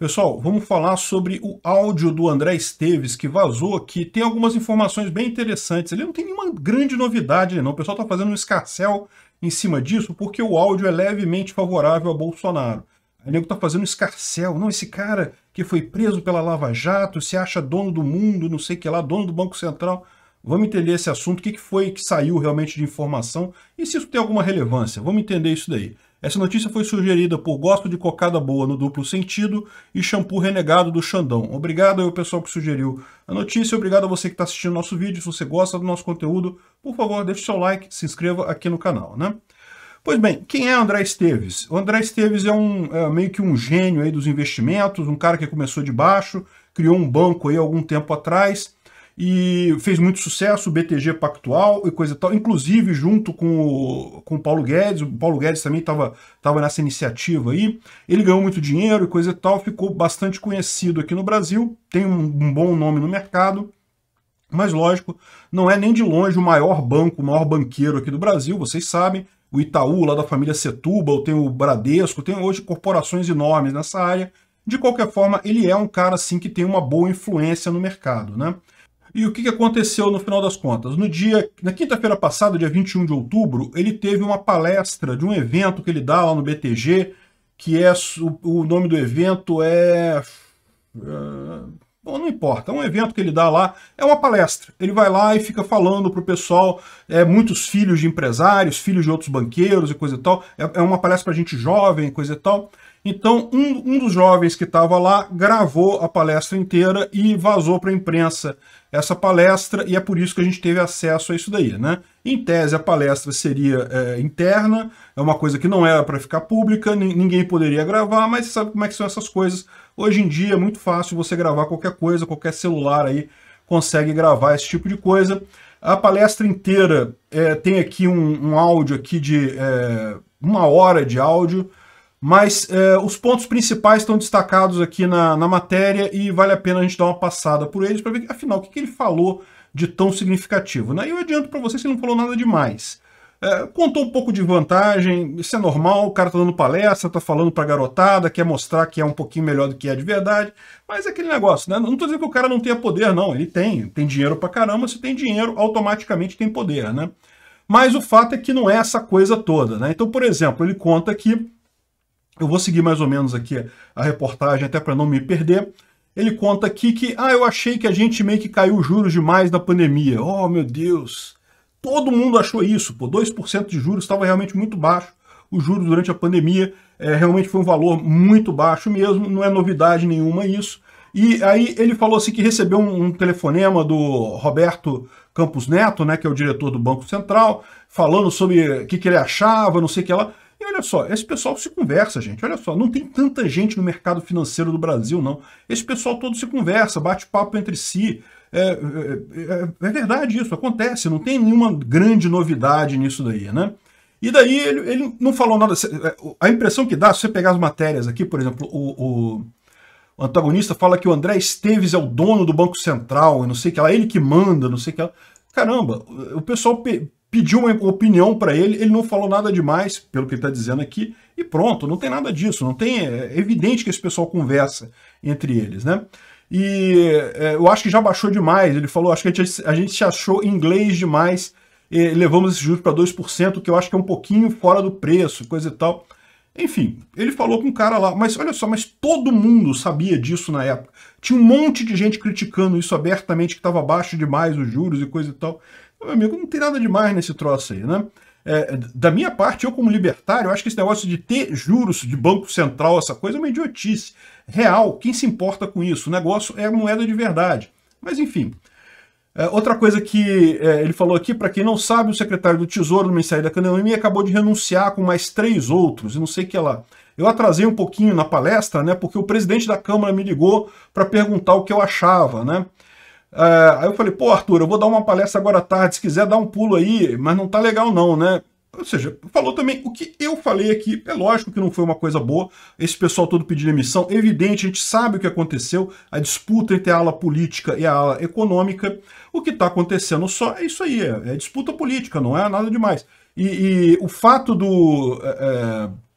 Pessoal, vamos falar sobre o áudio do André Esteves que vazou aqui. Tem algumas informações bem interessantes. Ele não tem nenhuma grande novidade, não. O pessoal está fazendo um escarcel em cima disso porque o áudio é levemente favorável a Bolsonaro. Aí nego está fazendo um escarcel. Não, esse cara que foi preso pela Lava Jato, se acha dono do mundo, não sei o que lá, dono do Banco Central. Vamos entender esse assunto, o que foi que saiu realmente de informação e se isso tem alguma relevância. Vamos entender isso daí. Essa notícia foi sugerida por Gosto de Cocada Boa no Duplo Sentido e Shampoo Renegado do Xandão. Obrigado ao pessoal que sugeriu a notícia, obrigado a você que está assistindo nosso vídeo. Se você gosta do nosso conteúdo, por favor, deixe seu like, se inscreva aqui no canal, né? Pois bem, quem é André Esteves? O André Esteves é, um, é meio que um gênio aí dos investimentos, um cara que começou de baixo, criou um banco aí algum tempo atrás, e fez muito sucesso, o BTG Pactual e coisa e tal, inclusive junto com o, com o Paulo Guedes, o Paulo Guedes também estava tava nessa iniciativa aí, ele ganhou muito dinheiro e coisa e tal, ficou bastante conhecido aqui no Brasil, tem um, um bom nome no mercado, mas lógico, não é nem de longe o maior banco, o maior banqueiro aqui do Brasil, vocês sabem, o Itaú, lá da família Setúbal, tem o Bradesco, tem hoje corporações enormes nessa área, de qualquer forma, ele é um cara assim que tem uma boa influência no mercado, né? E o que aconteceu no final das contas? No dia, na quinta-feira passada, dia 21 de outubro, ele teve uma palestra de um evento que ele dá lá no BTG, que é o, nome do evento é ah, Bom, não importa, é um evento que ele dá lá, é uma palestra. Ele vai lá e fica falando pro pessoal, é, muitos filhos de empresários, filhos de outros banqueiros e coisa e tal. É, é uma palestra para gente jovem, coisa e tal. Então, um, um dos jovens que estava lá gravou a palestra inteira e vazou para a imprensa essa palestra, e é por isso que a gente teve acesso a isso daí. Né? Em tese, a palestra seria é, interna, é uma coisa que não era para ficar pública, ninguém poderia gravar, mas você sabe como é que são essas coisas. Hoje em dia é muito fácil você gravar qualquer coisa, qualquer celular aí consegue gravar esse tipo de coisa. A palestra inteira é, tem aqui um, um, áudio aqui de é, uma hora de áudio, mas é, os pontos principais estão destacados aqui na, na matéria e vale a pena a gente dar uma passada por eles para ver, afinal, o que, que, ele falou de tão significativo. Né? E eu adianto para vocês que ele não falou nada demais. É, contou um pouco de vantagem, isso é normal, o cara está dando palestra, está falando para garotada, quer mostrar que é um pouquinho melhor do que é de verdade, mas é aquele negócio, né? Não estou dizendo que o cara não tenha poder, não, ele tem, tem dinheiro para caramba, se tem dinheiro, automaticamente tem poder, né? Mas o fato é que não é essa coisa toda, né? Então, por exemplo, ele conta que eu vou seguir mais ou menos aqui a reportagem, até para não me perder. Ele conta aqui que, ah, eu achei que a gente meio que caiu juros demais na pandemia. Oh, meu Deus! Todo mundo achou isso, pô. 2% de juros estava realmente muito baixo. O juros durante a pandemia é, realmente foi um valor muito baixo mesmo, não é novidade nenhuma isso. E aí ele falou assim que recebeu um, um, telefonema do Roberto Campos Neto, né, que é o diretor do Banco Central, falando sobre o que, que ele achava, não sei o que lá. Ela... E olha só, esse pessoal se conversa, gente. Olha só, não tem tanta gente no mercado financeiro do Brasil, não. Esse pessoal todo se conversa, bate papo entre si. É, é, é, é verdade isso, acontece. Não tem nenhuma grande novidade nisso daí, né? E daí ele, ele não falou nada. É, a impressão que dá, se você pegar as matérias aqui, por exemplo, o, o o antagonista fala que o André Esteves é o dono do Banco Central, não sei o que lá, ele que manda, não sei o que lá. Caramba, o pessoal pe pediu uma opinião para ele, ele não falou nada demais, pelo que ele está dizendo aqui, e pronto, não tem nada disso, não tem, é, é evidente que esse pessoal conversa entre eles, né? E é, eu acho que já baixou demais, ele falou, acho que a gente, a gente se achou inglês demais, levamos esse juros para 2%, que eu acho que é um pouquinho fora do preço, coisa e tal. Enfim, ele falou com um cara lá, mas olha só, mas todo mundo sabia disso na época. Tinha um monte de gente criticando isso abertamente, que estava baixo demais os juros e coisa e tal. Meu amigo, não tem nada demais nesse troço aí, né? É, da minha parte, eu como libertário, eu acho que esse negócio de ter juros de banco central, essa coisa é uma idiotice. Real, quem se importa com isso? O negócio é moeda de verdade. Mas enfim. É, outra coisa que é, ele falou aqui, para quem não sabe, o secretário do Tesouro do Ministério da Economia acabou de renunciar com mais três outros, e não sei o que lá. Eu atrasei um pouquinho na palestra, né, porque o presidente da Câmara me ligou para perguntar o que eu achava, né? Uh, aí eu falei, pô, Arthur, eu vou dar uma palestra agora à tarde, se quiser dar um pulo aí, mas não tá legal não, né? Ou seja, falou também o que eu falei aqui. É lógico que não foi uma coisa boa. Esse pessoal todo pedindo emissão. Evidente, a gente sabe o que aconteceu. A disputa entre a ala política e a ala econômica. O que está acontecendo só é isso aí. É, é, disputa política, não é nada demais. E, e o fato do... É, é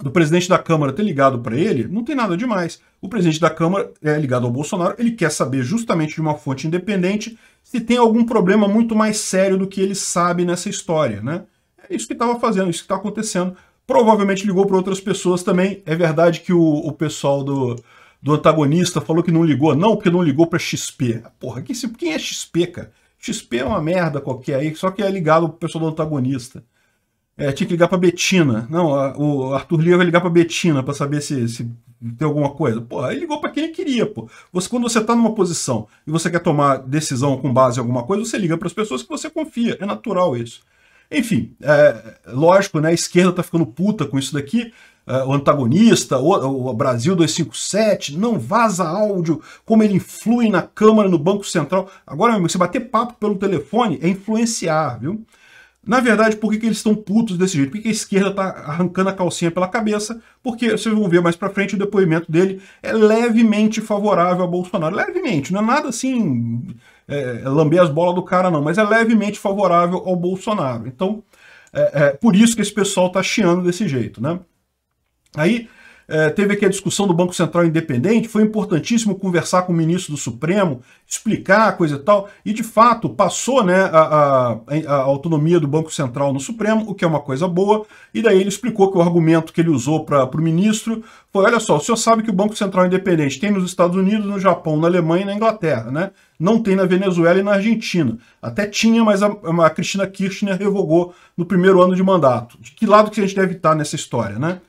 do presidente da Câmara ter ligado para ele, não tem nada demais. O presidente da Câmara é ligado ao Bolsonaro, ele quer saber justamente de uma fonte independente se tem algum problema muito mais sério do que ele sabe nessa história, né? É isso que estava fazendo, isso que está acontecendo. Provavelmente ligou para outras pessoas também. É verdade que o, o pessoal do, do antagonista falou que não ligou, não, porque não ligou para XP. Porra, quem, quem é XP, cara? XP é uma merda qualquer aí, só que é ligado pro pessoal do antagonista. É, tinha que ligar para Betina. Não, a, o Arthur Lira vai ligar para Betina para saber se, se, tem alguma coisa. Pô, aí ligou para quem ele queria, pô. Você, quando você está numa posição e você quer tomar decisão com base em alguma coisa, você liga para as pessoas que você confia. É natural isso. Enfim, é, lógico, né? A esquerda tá ficando puta com isso daqui. É, o antagonista, o, o Brasil 257, não vaza áudio, como ele influi na Câmara, no Banco Central. Agora, meu amigo, você bater papo pelo telefone é influenciar, viu? Na verdade, por que, que eles estão putos desse jeito? Por que, que a esquerda está arrancando a calcinha pela cabeça? Porque, vocês vão ver mais para frente, o depoimento dele é levemente favorável a Bolsonaro. Levemente, não é nada assim é, é, lamber as bolas do cara, não, mas é levemente favorável ao Bolsonaro. Então, é, é por isso que esse pessoal está chiando desse jeito, né? Aí, é, teve aqui a discussão do Banco Central Independente, foi importantíssimo conversar com o ministro do Supremo, explicar coisa e tal, e de fato passou né, a, a, a, autonomia do Banco Central no Supremo, o que é uma coisa boa, e daí ele explicou que o argumento que ele usou para o ministro foi: olha só, o senhor sabe que o Banco Central Independente tem nos Estados Unidos, no Japão, na Alemanha e na Inglaterra, né? não tem na Venezuela e na Argentina. Até tinha, mas a, a Cristina Kirchner revogou no primeiro ano de mandato. De que lado que a gente deve estar nessa história, né?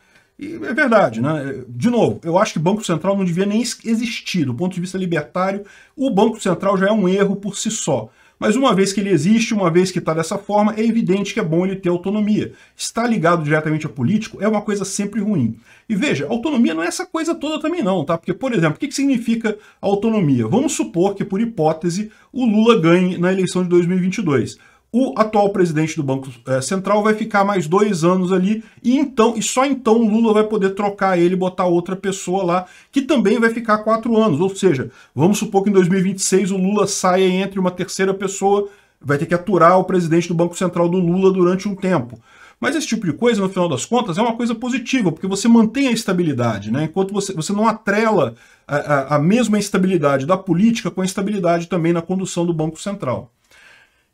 E é verdade, né? De novo, eu acho que Banco Central não devia nem existir. Do ponto de vista libertário, o Banco Central já é um erro por si só. Mas uma vez que ele existe, uma vez que está dessa forma, é evidente que é bom ele ter autonomia. Estar ligado diretamente a político é uma coisa sempre ruim. E veja, autonomia não é essa coisa toda também não, tá? Porque, por exemplo, o que, que significa autonomia? Vamos supor que, por hipótese, o Lula ganhe na eleição de 2022 o atual presidente do Banco eh, Central vai ficar mais dois anos ali e então e só então o Lula vai poder trocar ele e botar outra pessoa lá que também vai ficar quatro anos. Ou seja, vamos supor que em 2026 o Lula saia e entre uma terceira pessoa, vai ter que aturar o presidente do Banco Central do Lula durante um tempo. Mas esse tipo de coisa, no final das contas, é uma coisa positiva, porque você mantém a estabilidade, né? Enquanto você, você não atrela a, a, a mesma estabilidade da política com a estabilidade também na condução do Banco Central.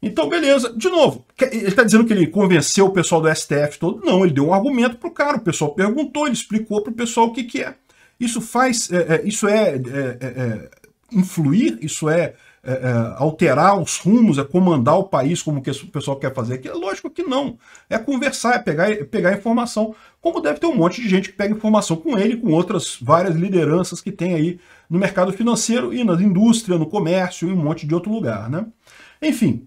Então, beleza. De novo, ele está dizendo que ele convenceu o pessoal do STF todo? Não, ele deu um argumento para o cara. O pessoal perguntou, ele explicou para o pessoal o que, que é. Isso faz. É, é, isso é, é, é, é influir, isso é, é, alterar os rumos, é comandar o país como que o pessoal quer fazer aqui? Lógico que não. É conversar, é pegar, pegar informação. Como deve ter um monte de gente que pega informação com ele, com outras várias lideranças que tem aí no mercado financeiro e na indústria, no comércio e um monte de outro lugar, né? Enfim,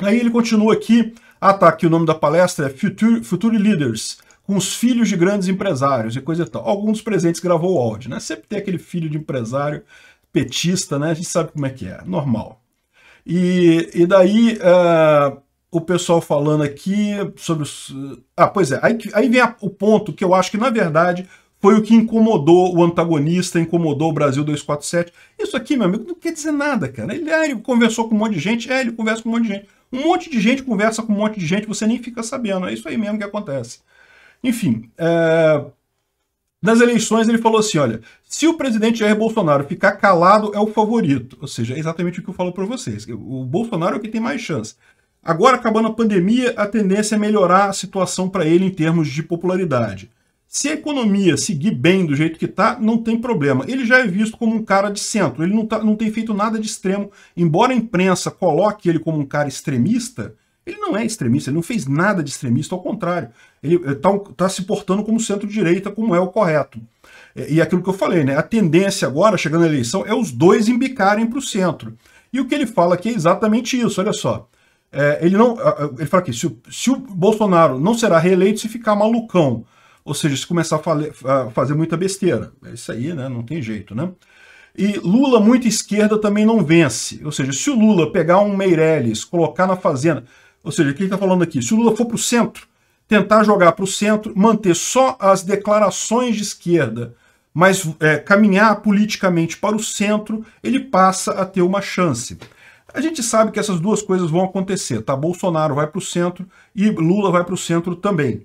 Aí ele continua aqui, ah tá, aqui o nome da palestra é Future, Future Leaders, com os filhos de grandes empresários e coisa e tal. Alguns presentes gravou o áudio, né? Sempre tem aquele filho de empresário petista, né? A gente sabe como é que é, normal. E, e daí uh, o pessoal falando aqui sobre os... Ah, pois é, aí, aí vem a, o ponto que eu acho que, na verdade, foi o que incomodou o antagonista, incomodou o Brasil 247. Isso aqui, meu amigo, não quer dizer nada, cara. Ele, ah, ele conversou com um monte de gente, é, ele conversa com um monte de gente. Um monte de gente conversa com um monte de gente, você nem fica sabendo. É isso aí mesmo que acontece. Enfim, é... nas eleições ele falou assim, olha, se o presidente Jair Bolsonaro ficar calado, é o favorito. Ou seja, é exatamente o que eu falo para vocês. O Bolsonaro é o que tem mais chance. Agora, acabando a pandemia, a tendência é melhorar a situação para ele em termos de popularidade. Se a economia seguir bem do jeito que está, não tem problema. Ele já é visto como um cara de centro, ele não, tá, não tem feito nada de extremo. Embora a imprensa coloque ele como um cara extremista, ele não é extremista, ele não fez nada de extremista, ao contrário. Ele está eh, tá se portando como centro-direita, como é o correto. Eh, e, e é aquilo que eu falei, né? A tendência agora, chegando à eleição, é os dois embicarem para o centro. E o que ele fala aqui é exatamente isso, olha só. É, ele não. Ele fala aqui, se se o Bolsonaro não será reeleito se ficar malucão ou seja, se começar a, fale, a fazer muita besteira. É isso aí, né? Não tem jeito, né? E Lula, muita esquerda, também não vence. Ou seja, se o Lula pegar um Meirelles, colocar na fazenda. Ou seja, o que ele está falando aqui? Se o Lula for para o centro, tentar jogar para o centro, manter só as declarações de esquerda, mas é, caminhar politicamente para o centro, ele passa a ter uma chance. A gente sabe que essas duas coisas vão acontecer, tá? Bolsonaro vai para o centro e Lula vai para o centro também.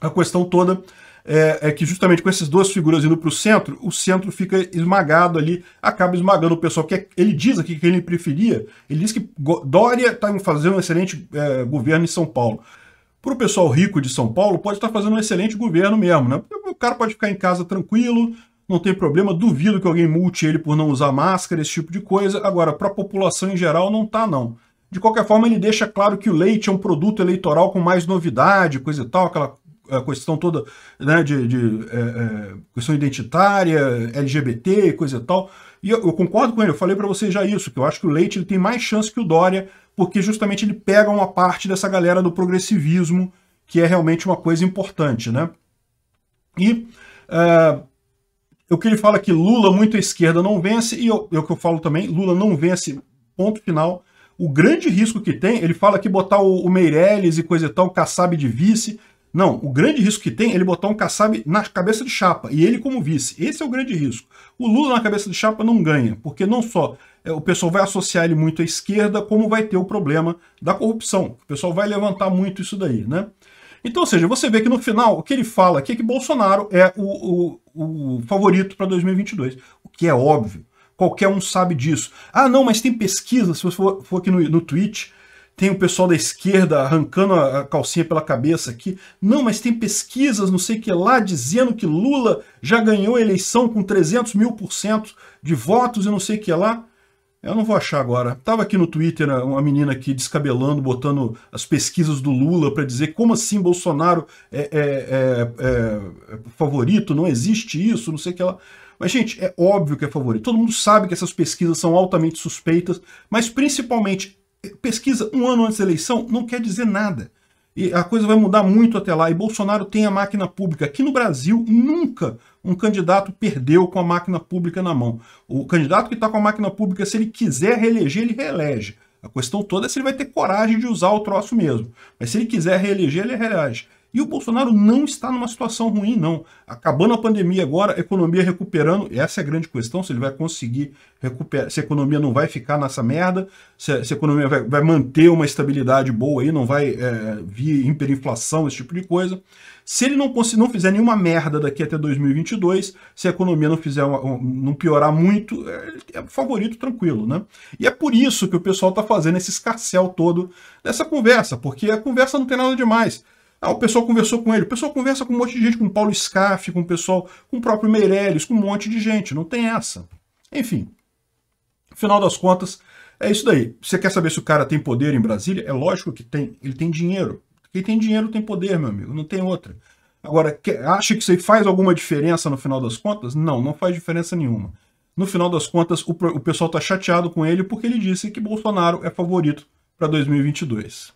A questão toda é, é, que justamente com essas duas figuras indo para o centro, o centro fica esmagado ali, acaba esmagando o pessoal. que ele diz aqui que ele preferia, ele diz que Dória está fazendo um excelente é, governo em São Paulo. Para o pessoal rico de São Paulo, pode estar tá fazendo um excelente governo mesmo, né? O cara pode ficar em casa tranquilo, não tem problema, duvido que alguém multe ele por não usar máscara, esse tipo de coisa. Agora, para a população em geral, não tá não. De qualquer forma, ele deixa claro que o leite é um produto eleitoral com mais novidade, coisa e tal, aquela a questão toda né, de, de é, é, questão identitária, LGBT, coisa e tal. E eu, eu concordo com ele, eu falei para vocês já isso, que eu acho que o Leite ele tem mais chance que o Dória, porque justamente ele pega uma parte dessa galera do progressivismo, que é realmente uma coisa importante, né? E uh, o que ele fala que Lula muito à esquerda não vence, e eu, é o que eu falo também, Lula não vence, ponto final. O grande risco que tem, ele fala que botar o, o Meirelles e coisa e tal, o Kassab de vice, não, o grande risco que tem é ele botar um Kassab na cabeça de chapa e ele como vice. Esse é o grande risco. O Lula na cabeça de chapa não ganha, porque não só é, o pessoal vai associar ele muito à esquerda, como vai ter o problema da corrupção. O pessoal vai levantar muito isso daí, né? Então, ou seja, você vê que no final o que ele fala aqui é que Bolsonaro é o, o, o favorito para 2022, o que é óbvio. Qualquer um sabe disso. Ah, não, mas tem pesquisa, se você for, for aqui no, no Twitch, tem o pessoal da esquerda arrancando a calcinha pela cabeça aqui. Não, mas tem pesquisas, não sei o que lá, dizendo que Lula já ganhou a eleição com 300 mil por cento de votos e não sei o que lá. Eu não vou achar agora. Tava aqui no Twitter uma menina aqui descabelando, botando as pesquisas do Lula para dizer como assim Bolsonaro é, é, é, é, favorito, não existe isso, não sei o que ela. Mas, gente, é óbvio que é favorito. Todo mundo sabe que essas pesquisas são altamente suspeitas, mas principalmente pesquisa um ano antes da eleição não quer dizer nada. E a coisa vai mudar muito até lá. E Bolsonaro tem a máquina pública. Aqui no Brasil, nunca um candidato perdeu com a máquina pública na mão. O candidato que está com a máquina pública, se ele quiser reeleger, ele reelege. A questão toda é se ele vai ter coragem de usar o troço mesmo. Mas se ele quiser reeleger, ele reelege. E o Bolsonaro não está numa situação ruim, não. Acabando a pandemia agora, economia recuperando, essa é a grande questão, se ele vai conseguir recuperar, se a economia não vai ficar nessa merda, se a, se a economia vai, vai, manter uma estabilidade boa aí, não vai é, vir hiperinflação, esse tipo de coisa. Se ele não, não fizer nenhuma merda daqui até 2022, se a economia não fizer uma, não piorar muito, é, é, favorito tranquilo, né? E é por isso que o pessoal está fazendo esse escarcel todo dessa conversa, porque a conversa não tem nada demais. Ah, o pessoal conversou com ele. O pessoal conversa com um monte de gente, com Paulo Scaff, com o pessoal, com o próprio Meirelles, com um monte de gente. Não tem essa. Enfim, final das contas, é isso daí. Você quer saber se o cara tem poder em Brasília? É lógico que tem. Ele tem dinheiro. Quem tem dinheiro tem poder, meu amigo. Não tem outra. Agora, acha que isso faz alguma diferença no final das contas? Não, não faz diferença nenhuma. No final das contas, o, o pessoal está chateado com ele porque ele disse que Bolsonaro é favorito para 2022.